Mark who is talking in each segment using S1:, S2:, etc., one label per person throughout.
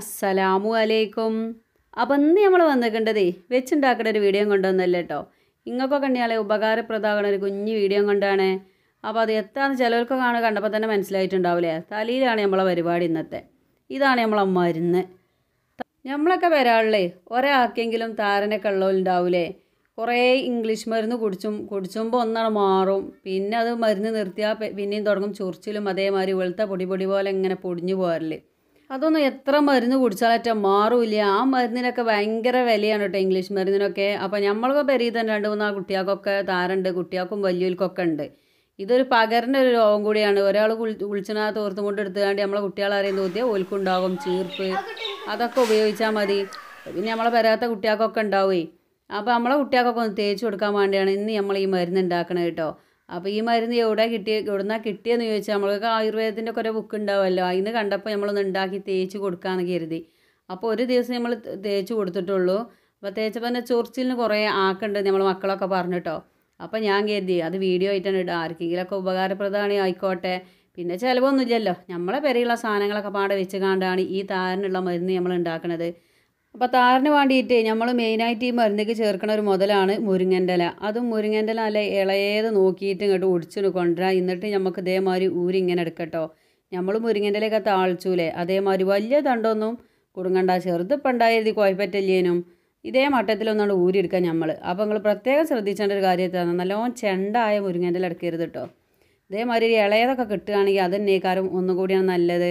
S1: അസ്സലാമു അലൈക്കും അപ്പം ഇന്ന് നമ്മൾ വന്നിട്ടുണ്ടതേ വെച്ചുണ്ടാക്കുന്ന ഒരു വീഡിയോ കൊണ്ടുവന്നല്ലേ കേട്ടോ ഇങ്ങൾക്കൊക്കെ ഉണ്ടെങ്കിൽ ഉപകാരപ്രദമാകുന്ന ഒരു കുഞ്ഞു വീഡിയോ കൊണ്ടാണ് അപ്പോൾ അത് എത്താന്ന് ചിലവർക്ക് കാണുക കണ്ടപ്പോൾ തന്നെ മനസ്സിലായിട്ടുണ്ടാവില്ലേ തലയിലാണ് നമ്മളെ പരിപാടി ഇന്നത്തെ ഇതാണ് നമ്മളെ മരുന്ന് നമ്മളൊക്കെ വരാളേ ഒരാൾക്കെങ്കിലും താരനൊക്കെ ഉള്ളവരുണ്ടാവില്ലേ കുറേ ഇംഗ്ലീഷ് മരുന്ന് കുടിച്ചും കുടിച്ചുമ്പോൾ ഒന്നാണ് മാറും പിന്നെ അത് മരുന്ന് നിർത്തിയാൽ പിന്നെയും തുടങ്ങും ചൊറിച്ചിലും അതേമാതിരി വെളുത്ത പൊടി പൊടി പോലെ ഇങ്ങനെ പൊടിഞ്ഞു പോകാറില്ലേ അതൊന്നും എത്ര മരുന്ന് കുടിച്ചാലറ്റ മാറൂല ആ മരുന്നിനൊക്കെ ഭയങ്കര വിലയാണ് കേട്ടോ ഇംഗ്ലീഷ് മരുന്നിനൊക്കെ അപ്പോൾ നമ്മളൊക്കെ പെരീ തന്നെ രണ്ട് മൂന്നാ കുട്ടികൾക്കൊക്കെ താരുണ്ട് കുട്ടികൾക്കും വലിയവർക്കൊക്കെ ഉണ്ട് ഇതൊരു പകരൻ്റെ ഒരു രോഗം കൂടിയാണ് ഒരാൾ കുളിച്ചിനാ തോർത്തും കൊണ്ട് എടുത്തുകൊണ്ട് നമ്മളെ കുട്ടികളാരെയും തോത്തിയാൽ ഓൽക്കുണ്ടാകും ചീർപ്പ് അതൊക്കെ ഉപയോഗിച്ചാൽ മതി പിന്നെ നമ്മളെ വരാത്ത കുട്ടികൾക്കൊക്കെ ഉണ്ടാവുമേ അപ്പോൾ നമ്മളെ കുട്ടികൾക്കൊക്കെ ഒന്ന് തേച്ച് കൊടുക്കാൻ വേണ്ടിയാണ് ഇന്ന് നമ്മൾ ഈ മരുന്ന് ഉണ്ടാക്കണത് കേട്ടോ അപ്പോൾ ഈ മരുന്ന് എവിടെ കിട്ടിയ എവിടുന്നാ കിട്ടിയെന്ന് ചോദിച്ചാൽ നമ്മൾക്ക് ആയുർവേദത്തിൻ്റെ കുറേ ബുക്ക് ഉണ്ടാവുമല്ലോ അതിന് കണ്ടപ്പോൾ നമ്മളൊന്ന് ഉണ്ടാക്കി തേച്ച് കൊടുക്കാമെന്ന് കരുതി അപ്പോൾ ഒരു ദിവസം നമ്മൾ തേച്ച് കൊടുത്തിട്ടുള്ളൂ അപ്പോൾ തേച്ചപ്പോൾ തന്നെ ചൊറിച്ചിലിന് കുറേ ആക്കുണ്ട് നമ്മൾ മക്കളൊക്കെ പറഞ്ഞിട്ടോ അപ്പോൾ ഞാൻ കരുതി അത് വീഡിയോ ആയിട്ടാണ് ഇടുക ആർക്കെങ്കിലൊക്കെ ഉപകാരപ്രദമാണ് ആയിക്കോട്ടെ പിന്നെ ചിലവൊന്നുമില്ലല്ലോ നമ്മളെ പെരയുള്ള സാധനങ്ങളൊക്കെ പാടെ വെച്ച് കാണ്ടാണ് ഈ താരനുള്ള മരുന്ന് നമ്മൾ ഉണ്ടാക്കുന്നത് അപ്പോൾ താറിന് വേണ്ടിയിട്ട് നമ്മൾ മെയിനായിട്ട് ഈ മരുന്നേക്ക് ചേർക്കുന്ന ഒരു മുതലാണ് മുരിങ്ങൻ്റെ ഇല അതും മുരിങ്ങൻ്റെ ഇല അല്ല ഇളയത് നോക്കിയിട്ട് ഇങ്ങോട്ട് ഒടിച്ചു കൊണ്ടുവരാം എന്നിട്ട് നമുക്ക് ഇതേമാതിരി ഊരി ഇങ്ങനെ എടുക്കട്ടോ നമ്മൾ മുരിങ്ങൻ്റെ ഇലയൊക്കെ താളിച്ചൂലേ അതേമാതിരി വലിയ തണ്ടൊന്നും കുടുങ്ങണ്ട ചെറുതിപ്പം ഉണ്ടായിരുന്നീ ഇതേ മട്ടത്തിലൊന്നാണ് ഊരിയെടുക്കുക നമ്മൾ അപ്പോൾ നിങ്ങൾ പ്രത്യേകം ശ്രദ്ധിച്ചേണ്ട ഒരു കാര്യത്താണ് നല്ലോണം ചെണ്ടായ മുരിങ്ങൻ്റെ ഇല എടുക്കരുത് കേട്ടോ ഇതേമാതിരി ഇളയതൊക്കെ കിട്ടുകയാണെങ്കിൽ അത് ഒന്നുകൂടിയാണ് നല്ലത്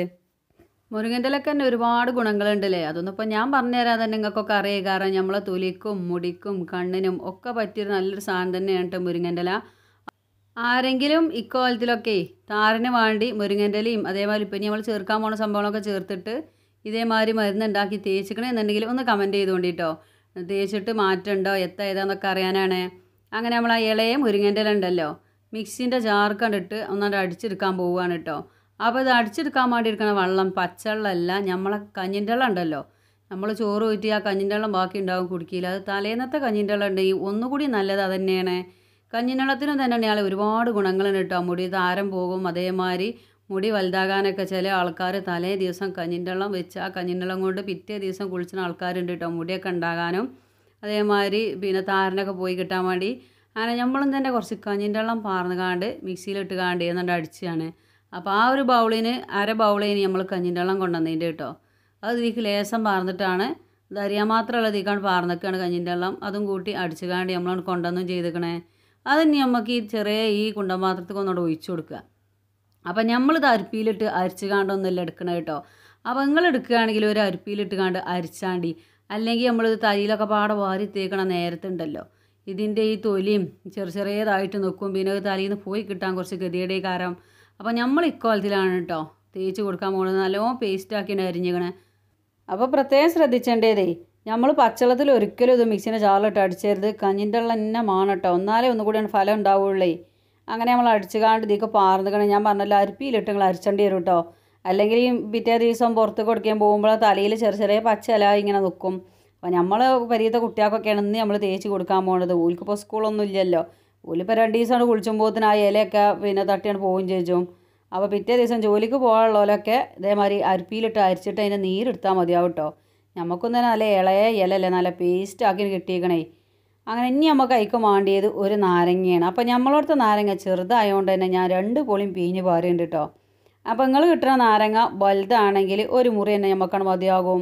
S1: മുരുകൻ്റെലൊക്കെ തന്നെ ഒരുപാട് ഗുണങ്ങളുണ്ടല്ലേ അതൊന്നും ഇപ്പോൾ ഞാൻ പറഞ്ഞുതരാൻ തന്നെ നിങ്ങൾക്കൊക്കെ അറിയുക കാരണം നമ്മളെ തൊലിക്കും മുടിക്കും കണ്ണിനും ഒക്കെ പറ്റിയൊരു നല്ലൊരു സാധനം തന്നെയാണ് കേട്ടോ ആരെങ്കിലും ഇക്കോലത്തിലൊക്കെ താറിന് വേണ്ടി മുരുങ്ങൻ്റെ അതേമാതിരി ഇപ്പം നമ്മൾ ചേർക്കാൻ പോകുന്ന സംഭവങ്ങളൊക്കെ ചേർത്തിട്ട് ഇതേമാതിരി മരുന്നുണ്ടാക്കി തേച്ചിക്കണമെന്നുണ്ടെങ്കിൽ ഒന്ന് കമൻറ്റ് ചെയ്ത് കൊണ്ടിട്ടോ തേച്ചിട്ട് മാറ്റമുണ്ടോ എത്ത ഏതാന്നൊക്കെ അറിയാനാണ് അങ്ങനെ നമ്മൾ ആ ഇളയെ മുരുങ്ങൻ്റെ ഉണ്ടല്ലോ മിക്സിൻ്റെ ജാർക്കണ്ടിട്ട് ഒന്നാണ്ട് അടിച്ചെടുക്കാൻ പോവുകയാണ് കേട്ടോ അപ്പോൾ ഇത് അടിച്ചെടുക്കാൻ വേണ്ടി എടുക്കണ വെള്ളം പച്ചവെള്ളമല്ല നമ്മളെ കഞ്ഞിൻ്റെ വെള്ളം ഉണ്ടല്ലോ നമ്മൾ ചോറ് ഊറ്റി ആ കഞ്ഞിൻ്റെ വെള്ളം ബാക്കി ഉണ്ടാവും കുടിക്കില്ല അത് തലേന്നത്തെ കഞ്ഞിൻ്റെ വെള്ളം ഉണ്ടെങ്കിൽ ഒന്നുകൂടി നല്ലത് അതുതന്നെയാണ് കഞ്ഞിനളത്തിനും തന്നെയാണ് ഒരുപാട് ഗുണങ്ങളുണ്ട് കേട്ടോ മുടി താരം പോകും അതേമാതിരി മുടി വലുതാകാനൊക്കെ ചില ആൾക്കാർ തലേ ദിവസം വെള്ളം വെച്ച് ആ വെള്ളം കൊണ്ട് പിറ്റേ ദിവസം കുളിച്ചിന് ആൾക്കാരുണ്ട് കേട്ടോ മുടിയൊക്കെ ഉണ്ടാകാനും അതേമാതിരി പിന്നെ താരനൊക്കെ പോയി കിട്ടാൻ വേണ്ടി അങ്ങനെ നമ്മളും തന്നെ കുറച്ച് വെള്ളം പാർന്നുകാണ്ട് മിക്സിയിലിട്ട് കാണ്ട് എന്നുകൊണ്ട് അടിച്ചാണ് അപ്പോൾ ആ ഒരു ബൗളിന് അര ബൗളിന് നമ്മൾ കഞ്ഞിൻ്റെ വെള്ളം കൊണ്ടുവന്നതിൻ്റെ കേട്ടോ അത് ഇതിലേക്ക് ലേശം പാർന്നിട്ടാണ് ഇത് അറിയാമാത്രമുള്ള ഇതിക്കാണ് പാർന്നൊക്കെയാണ് കഞ്ഞിൻ്റെ വെള്ളം അതും കൂട്ടി അടിച്ചു കാണ്ടി നമ്മളാണ് കൊണ്ടുവന്നും ചെയ്തേക്കണേ അത് ഇനി നമുക്ക് ഈ ചെറിയ ഈ കുണ്ടമാത്രത്തേക്ക് ഒന്നുകൂടെ ഒഴിച്ചു കൊടുക്കുക അപ്പോൾ നമ്മളിത് അരിപ്പിയിലിട്ട് അരിച്ചു കാണ്ടൊന്നുമില്ല എടുക്കണ കേട്ടോ അപ്പോൾ നിങ്ങൾ എടുക്കുകയാണെങ്കിൽ ഒരു അരിപ്പിയിലിട്ട് കാണ്ട് അരിച്ചാണ്ടി അല്ലെങ്കിൽ നമ്മളിത് തരിയിലൊക്കെ പാടെ വാരി തേക്കണ നേരത്തുണ്ടല്ലോ ഇതിൻ്റെ ഈ തൊലിയും ചെറു ചെറിയതായിട്ട് നിൽക്കും പിന്നെ തലയിൽ നിന്ന് പോയി കിട്ടാൻ കുറച്ച് ഗതിയുടെ കാരം അപ്പോൾ നമ്മൾ ഇക്കോലത്തിലാണ് കേട്ടോ തേച്ച് കൊടുക്കാൻ പോകുന്നത് നല്ലോണം പേസ്റ്റാക്കിയാണ് അരിഞ്ഞിക്കണേ അപ്പോൾ പ്രത്യേകം ശ്രദ്ധിച്ചേണ്ടതേ നമ്മൾ പച്ചളത്തിൽ ഒരിക്കലും ഇത് മിക്സിൻ്റെ ചാറിലിട്ട് അടിച്ചരുത് കഞ്ഞിൻ്റെ ഉള്ള തന്നെ കേട്ടോ ഒന്നാലേ ഒന്നുകൂടിയാണ് ഫലം ഉണ്ടാവുള്ളേ അങ്ങനെ നമ്മൾ അടിച്ചു കാണ്ട് ഇതൊക്കെ പാർന്നിക്കണം ഞാൻ പറഞ്ഞല്ലോ അരിപ്പിയിലിട്ട് നിങ്ങൾ അരിച്ചേണ്ടി വരും കേട്ടോ അല്ലെങ്കിൽ ഈ പിറ്റേ ദിവസം പുറത്ത് കൊടുക്കാൻ പോകുമ്പോൾ തലയിൽ ചെറിയ ചെറിയ പച്ചല ഇങ്ങനെ നിൽക്കും അപ്പോൾ നമ്മൾ പരിയത്തെ കുട്ടികൾക്കൊക്കെയാണ് ഇന്ന് നമ്മൾ തേച്ച് കൊടുക്കാൻ പോകുന്നത് ഓൽക്കിപ്പോൾ സ്കൂളൊന്നും ഇല്ലല്ലോ ഓലിപ്പോൾ രണ്ട് ദിവസമാണ് കുളിച്ചുമ്പോത്തിന് ആ ഇലയൊക്കെ പിന്നെ തട്ടിയാണ് പോവുകയും ചെയ്യും അപ്പോൾ പിറ്റേ ദിവസം ജോലിക്ക് പോകാനുള്ളവരൊക്കെ ഇതേമാതിരി അരിപ്പിയിലിട്ട് അരിച്ചിട്ട് അതിൻ്റെ നീരെടുത്താൽ മതിയാവും കേട്ടോ നമുക്കൊന്നും തന്നെ നല്ല ഇളയ ഇലല്ലേ നല്ല പേസ്റ്റാക്കി കിട്ടിയേക്കണേ അങ്ങനെ ഇനി നമുക്ക് അയക്കും വേണ്ടിയത് ഒരു നാരങ്ങയാണ് അപ്പോൾ നമ്മളടുത്ത് നാരങ്ങ ചെറുതായതുകൊണ്ട് തന്നെ ഞാൻ രണ്ട് പൊളിയും പീഞ്ഞ് പാറിയുണ്ട് കേട്ടോ അപ്പോൾ നിങ്ങൾ കിട്ടുന്ന നാരങ്ങ വലുതാണെങ്കിൽ ഒരു മുറി തന്നെ നമുക്കാണ് മതിയാകും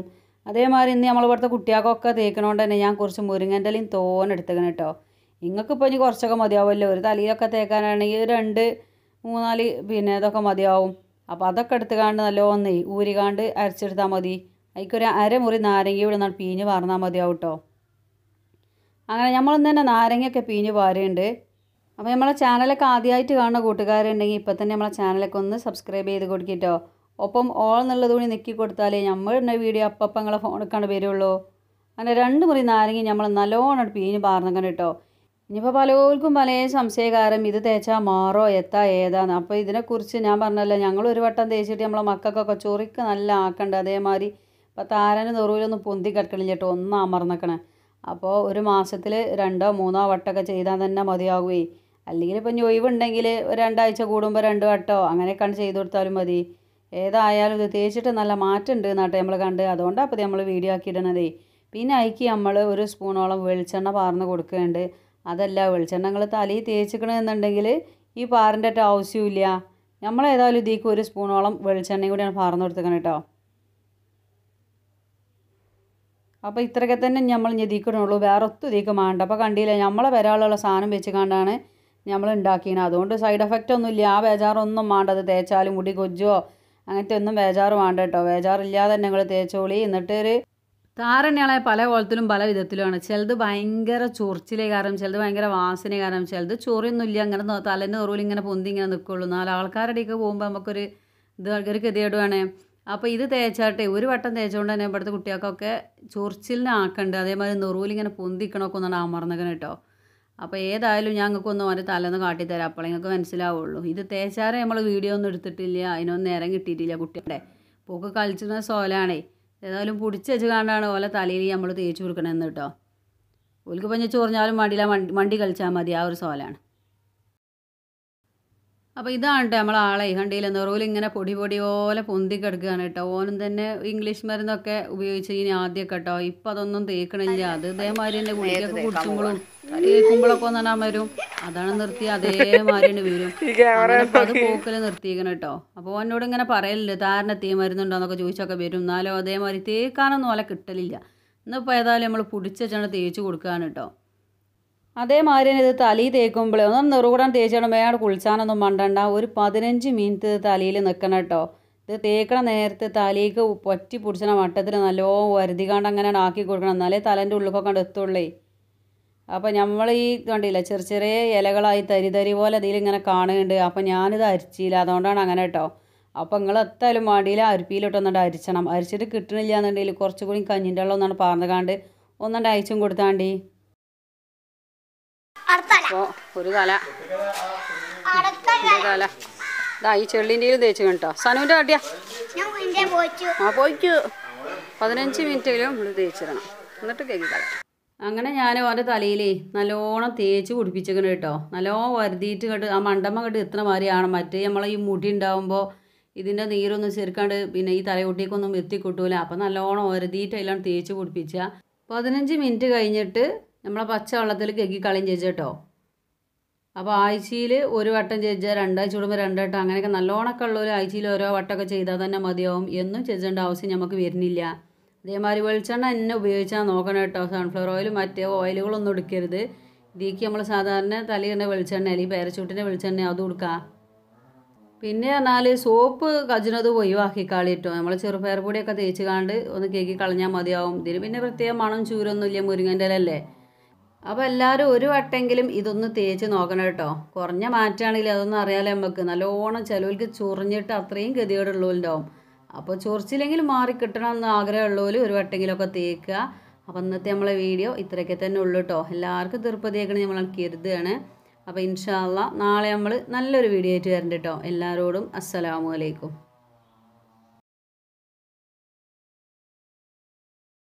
S1: അതേമാതിരി ഇന്ന് നമ്മളിവിടുത്തെ കുട്ടികൾക്കൊക്കെ തേക്കണോണ്ട് തന്നെ ഞാൻ കുറച്ച് മുരിങ്ങൻ്റെ ഇലയും തോനെടുത്തേക്കണം കേട്ടോ നിങ്ങൾക്കിപ്പോൾ ഇനി കുറച്ചൊക്കെ മതിയാവുമല്ലോ ഒരു തലയിലൊക്കെ തേക്കാനാണെങ്കിൽ രണ്ട് മൂന്നാല് പിന്നെ ഇതൊക്കെ മതിയാവും അപ്പോൾ അതൊക്കെ കാണ്ട് എടുത്തുകാണ്ട് ഊരി കാണ്ട് അരച്ചെടുത്താൽ മതി അതിക്കൊരു അരമുറി നാരങ്ങ ഇവിടെ നിന്നാണ് പീഞ്ഞ് പാർന്നാൽ മതിയാവും കേട്ടോ അങ്ങനെ നമ്മളൊന്നു തന്നെ നാരങ്ങയൊക്കെ പീഞ്ഞ് പാരുണ്ട് അപ്പോൾ നമ്മളെ ചാനലൊക്കെ ആദ്യമായിട്ട് കാണുന്ന കൂട്ടുകാരുണ്ടെങ്കിൽ ഇപ്പം തന്നെ നമ്മളെ ചാനലൊക്കെ ഒന്ന് സബ്സ്ക്രൈബ് ചെയ്ത് കൊടുക്കിട്ടോ ഒപ്പം ഓൾ എന്നുള്ളത് കൂടി നിൽക്കി കൊടുത്താലേ നമ്മൾ ഇന്ന വീഡിയോ അപ്പം നിങ്ങളെ ഫോണൊക്കെയാണ് വരുള്ളൂ അങ്ങനെ രണ്ട് മുറി നാരങ്ങ നമ്മൾ നല്ലോണം പീഞ്ഞ് പാർന്നങ്ങനെ കേട്ടോ ഇനിയിപ്പോൾ പലവർക്കും പല സംശയകാരം ഇത് തേച്ചാൽ മാറോ എത്താ ഏതാന്ന് അപ്പോൾ ഇതിനെക്കുറിച്ച് ഞാൻ പറഞ്ഞല്ലോ ഞങ്ങൾ ഒരു വട്ടം തേച്ചിട്ട് നമ്മളെ മക്കൾക്കൊക്കെ ചൊറിക്ക് നല്ല ആക്കണ്ട അതേമാതിരി ഇപ്പോൾ താരന് നെറുവിലൊന്നും പൊന്തി കിടക്കണില്ല ചേട്ടോ ഒന്ന് അമർന്നക്കണേ അപ്പോൾ ഒരു മാസത്തിൽ രണ്ടോ മൂന്നോ വട്ടമൊക്കെ ചെയ്താൽ തന്നെ മതിയാകുമേ അല്ലെങ്കിൽ ഇപ്പം ഒഴിവുണ്ടെങ്കിൽ രണ്ടാഴ്ച കൂടുമ്പോൾ രണ്ട് വട്ടോ അങ്ങനെയൊക്കെയാണ് ചെയ്തു കൊടുത്താലും മതി ഏതായാലും ഇത് തേച്ചിട്ട് നല്ല മാറ്റം ഉണ്ട് എന്നാട്ടെ നമ്മൾ കണ്ട് അതുകൊണ്ടാണ് അപ്പോൾ നമ്മൾ വീഡിയോ ആക്കി പിന്നെ അയക്കി നമ്മൾ ഒരു സ്പൂണോളം വെളിച്ചെണ്ണ പാർന്ന് കൊടുക്കുന്നുണ്ട് അതല്ല വെളിച്ചെണ്ണ നിങ്ങൾ തലയിൽ തേച്ചിക്കണമെന്നുണ്ടെങ്കിൽ ഈ പാറിൻ്റെ ആവശ്യമില്ല നമ്മളേതായാലും ഇതിക്ക് ഒരു സ്പൂണോളം വെളിച്ചെണ്ണയും കൂടിയാണ് പാർന്ന് കൊടുത്തേക്കണം കേട്ടോ അപ്പോൾ ഇത്രയൊക്കെ തന്നെ നമ്മൾ ഞെതിക്കണുള്ളൂ വേറെ ഒത്തു ഇതിക്ക് വേണ്ട അപ്പോൾ കണ്ടില്ല നമ്മളെ വരാളുള്ള സാധനം വെച്ച് കണ്ടാണ് നമ്മൾ ഉണ്ടാക്കിയത് അതുകൊണ്ട് സൈഡ് എഫക്റ്റ് ഒന്നുമില്ല ആ ബേജാറൊന്നും വേണ്ടത് തേച്ചാലും മുടി കൊജ്ജോ അങ്ങനത്തെ ഒന്നും ബേജാറ് വേണ്ട കേട്ടോ ബേജാറില്ലാതെ തന്നെ നിങ്ങൾ തേച്ചോളി എന്നിട്ട് താരണ്യാളെ പല കോലത്തിലും പല വിധത്തിലുമാണ് ചിലത് ഭയങ്കര ചൊറിച്ചിലേ കാരണം ചിലത് ഭയങ്കര വാസന കാരണം ചിലത് ചൊറിയൊന്നുമില്ല അങ്ങനെ തലേൻ്റെ ഉറവിൽ ഇങ്ങനെ പൊന്തി ഇങ്ങനെ നിൽക്കുകയുള്ളൂ നാല് ആൾക്കാരുടെയൊക്കെ പോകുമ്പോൾ നമുക്കൊരു ഇത് ഒരു ഗതികേടുവാണ് അപ്പോൾ ഇത് തേച്ചാട്ടെ ഒരു വട്ടം തേച്ചുകൊണ്ട് തന്നെ ഇവിടുത്തെ കുട്ടികൾക്കൊക്കെ ചൊറിച്ചിലിനെ ആക്കണ്ട് അതേമാതിരി നെറുവിൽ ഇങ്ങനെ പൊന്തിക്കണമൊക്കെ ഒന്നാണ് അമർന്നകൻ കേട്ടോ അപ്പോൾ ഏതായാലും ഞങ്ങൾക്ക് ഒന്ന് അവൻ്റെ തലേന്ന് കാട്ടിത്തരാം അപ്പോൾ നിങ്ങൾക്ക് മനസ്സിലാവുള്ളൂ ഇത് തേച്ചാറേ നമ്മൾ വീഡിയോ ഒന്നും എടുത്തിട്ടില്ല അതിനൊന്നും നേരം കിട്ടിയിട്ടില്ല കുട്ടികളുടെ പോക്ക് കളിച്ചിരുന്ന സോലാണേ ഏതായാലും പൊടിച്ച് വെച്ച് കാണാണ് ഓല തലയിൽ നമ്മൾ തേച്ച് കൊടുക്കണമെന്ന് കേട്ടോ ഓൽക്ക് പഞ്ഞച്ച് പറഞ്ഞാലും മണ്ടിയില്ല മണ്ടി കളിച്ചാൽ മതി ആ ഒരു സോലാണ് അപ്പോൾ ഇതാണ് കേട്ടോ നമ്മൾ ആളെ കണ്ടില്ല നിറവിൽ ഇങ്ങനെ പൊടി പൊടി പോലെ പൊന്തി കിടക്കുകയാണ് കേട്ടോ ഓനും തന്നെ ഇംഗ്ലീഷ് മരുന്നൊക്കെ ഉപയോഗിച്ച് ഇനി ആദ്യമൊക്കെ കേട്ടോ ഇപ്പം അതൊന്നും തേക്കണില്ല അത് ഇതേമാതിരി തന്നെ ഗുളികയൊക്കെ കുടിക്കുമ്പോഴും തേക്കുമ്പോഴൊക്കെ ഒന്ന് വരും അതാണ് നിർത്തി അതേമാതിരി തന്നെ വരും അത് പൂക്കൽ നിർത്തിയിരിക്കണം കേട്ടോ അപ്പോൾ എന്നോട് ഇങ്ങനെ പറയലില്ല താരനെ തീ മരുന്നുണ്ടോയെന്നൊക്കെ ചോദിച്ചൊക്കെ വരും എന്നാലും അതേമാതിരി തേക്കാനൊന്നും ഓല കിട്ടലില്ല ഇന്നിപ്പോൾ ഏതായാലും നമ്മൾ പൊടിച്ചാണ് തേച്ച് കൊടുക്കുകയാണ് കേട്ടോ അതേമാതിരി തന്നെ ഇത് തലയിൽ തേക്കുമ്പോൾ ഒന്ന് നിറുകൂടാൻ തേച്ചാണ് വേണം കുളിച്ചാനൊന്നും മണ്ടണ്ട ഒരു പതിനഞ്ച് മിനിറ്റ് തലയിൽ നിൽക്കണം കേട്ടോ ഇത് തേക്കണ നേരത്തെ തലയിലേക്ക് പൊറ്റി പിടിച്ചണ വട്ടത്തിൽ നല്ലോ കണ്ട് അങ്ങനെ ആക്കി കൊടുക്കണം എന്നാലേ തലേൻ്റെ ഉള്ളിലൊക്കെ കണ്ട് എത്തുള്ളേ അപ്പോൾ നമ്മൾ ഈ കണ്ടില്ല ചെറിയ ചെറിയ ഇലകളായി തരി തരി പോലെ അതിൽ ഇങ്ങനെ കാണുന്നുണ്ട് അപ്പോൾ ഞാനിത് അരിച്ചില്ല അതുകൊണ്ടാണ് അങ്ങനെ കേട്ടോ അപ്പോൾ നിങ്ങൾ എത്തായാലും മടിയിൽ അരിപ്പിയിലിട്ടൊന്നുകൊണ്ട് അരിച്ചണം അരിച്ചിട്ട് കിട്ടണില്ല എന്നുണ്ടെങ്കിൽ കുറച്ചുകൂടി കഞ്ഞിൻ്റെ വെള്ളം ഒന്നാണ് പാർന്നുകാണ്ട് ഒന്നുകൊണ്ട് അയച്ചും കൊടുത്താണ്ടി അപ്പോൾ ഒരു തല ഒരു തല ഇതാ ഈ ചെള്ളിൻ്റെയിൽ തേച്ച് കേട്ടോ സനുവിൻ്റെ കാട്ടിയാ ആ പോയിക്കു പതിനഞ്ച് മിനിറ്റെങ്കിലും നമ്മൾ തേച്ചിടണം എന്നിട്ട് കേക്ക് കളയാം അങ്ങനെ ഞാൻ ഓൻ്റെ തലയിലേ നല്ലോണം തേച്ച് കുടിപ്പിച്ചിരിക്കണം കേട്ടോ നല്ലോണം വരുതിയിട്ട് കേട്ട് ആ മണ്ടമ്മ കേട്ട് എത്ര മാതിരിയാണ് മറ്റേ നമ്മളെ ഈ മുടി ഉണ്ടാകുമ്പോൾ ഇതിൻ്റെ നീരൊന്നും ചെറുക്കാണ്ട് പിന്നെ ഈ തലകുട്ടിക്കൊന്നും എത്തിക്കിട്ടൂല അപ്പം നല്ലോണം ഒരുതിയിട്ട് എല്ലാം തേച്ച് കുടിപ്പിച്ച പതിനഞ്ച് മിനിറ്റ് കഴിഞ്ഞിട്ട് നമ്മളെ പച്ച വെള്ളത്തിൽ കെക്കി കളയും ചേച്ചി കേട്ടോ അപ്പോൾ ആഴ്ചയിൽ ഒരു വട്ടം ചെയ്താൽ രണ്ടാഴ്ച കൂടുമ്പോൾ രണ്ടട്ടം അങ്ങനെയൊക്കെ നല്ലോണമൊക്കെ ഉള്ളൊരു ആഴ്ചയിൽ ഓരോ വട്ടമൊക്കെ ചെയ്താൽ തന്നെ മതിയാവും എന്നും ചെയ്യേണ്ട ആവശ്യം നമുക്ക് വരുന്നില്ല അതേമാതിരി വെളിച്ചെണ്ണ എന്നെ ഉപയോഗിച്ചാൽ നോക്കണം കേട്ടോ സൺഫ്ലവർ ഓയിൽ മറ്റേ ഓയിലുകളൊന്നും എടുക്കരുത് ഇതിക്ക് നമ്മൾ സാധാരണ തലയിടേണ്ട വെളിച്ചെണ്ണ അല്ലെങ്കിൽ പേരച്ചൂട്ടിൻ്റെ വെളിച്ചെണ്ണ അത് കൊടുക്കുക പിന്നെ പറഞ്ഞാൽ സോപ്പ് കജിനത് ഒഴിവാക്കി കളിട്ടോ നമ്മൾ ചെറുപയർ പൊടിയൊക്കെ തേച്ച് കാണ്ട് ഒന്ന് കേക്കി കളഞ്ഞാൽ മതിയാവും ഇതിന് പിന്നെ പ്രത്യേകം മണം ചൂരൊന്നുമില്ല മുരിങ്ങൻ്റെ അല്ലേ അപ്പോൾ എല്ലാവരും ഒരു വട്ടെങ്കിലും ഇതൊന്ന് തേച്ച് നോക്കണം കേട്ടോ കുറഞ്ഞ മാറ്റാണെങ്കിൽ അതൊന്നും അറിയാലോ നമുക്ക് നല്ലോണം ചിലവർക്ക് ചൊറിഞ്ഞിട്ട് അത്രയും ഗതികേടുള്ളൂലുണ്ടാവും അപ്പോൾ ചൊറിച്ചില്ലെങ്കിൽ മാറി കിട്ടണം എന്ന് ആഗ്രഹമുള്ളവർ ഒരു വട്ടെങ്കിലുമൊക്കെ തേക്കുക അപ്പോൾ ഇന്നത്തെ നമ്മളെ വീഡിയോ ഇത്രയൊക്കെ തന്നെ ഉള്ളൂ കേട്ടോ എല്ലാവർക്കും തീർപ്പതിയേക്കണ നമ്മൾ കരുതുകയാണ് അപ്പോൾ ഇൻഷാല്ല നാളെ നമ്മൾ നല്ലൊരു വീഡിയോ ആയിട്ട് വരണ്ട കേട്ടോ എല്ലാവരോടും അസ്സലാമലൈക്കും